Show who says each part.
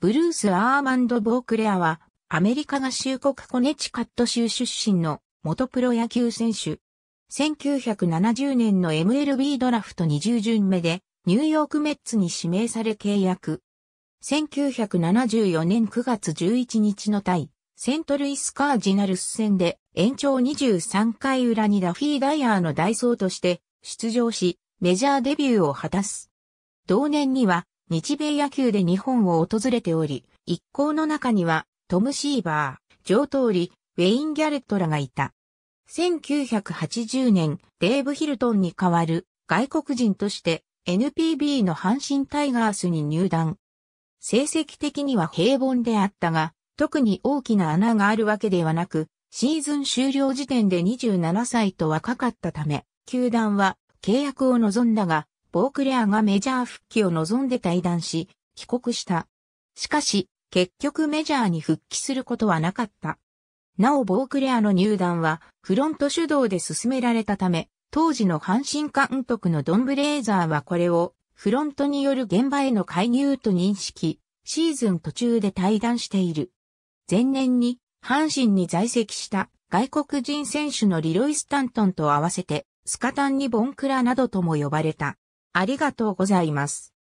Speaker 1: ブルース・アーマンド・ボークレアは、アメリカ合衆国コネチカット州出身の元プロ野球選手。1970年の MLB ドラフト20巡目で、ニューヨークメッツに指名され契約。1974年9月11日の対、セントルイスカージナルス戦で延長23回裏にダフィー・ダイヤーの代ーとして出場し、メジャーデビューを果たす。同年には日米野球で日本を訪れており、一行の中には、トム・シーバー、ジョー・トーリ、ウェイン・ギャレットらがいた。1980年、デーブ・ヒルトンに代わる外国人として NPB の阪神タイガースに入団。成績的には平凡であったが、特に大きな穴があるわけではなく、シーズン終了時点で27歳と若かったため、球団は契約を望んだが、ボークレアがメジャー復帰を望んで退団し、帰国した。しかし、結局メジャーに復帰することはなかった。なおボークレアの入団はフロント主導で進められたため、当時の阪神監督のドンブレーザーはこれをフロントによる現場への介入と認識、シーズン途中で退団している。前年に阪神に在籍した外国人選手のリロイ・スタントンと合わせて、スカタンにボンクラなどとも呼ばれた。ありがとうございます。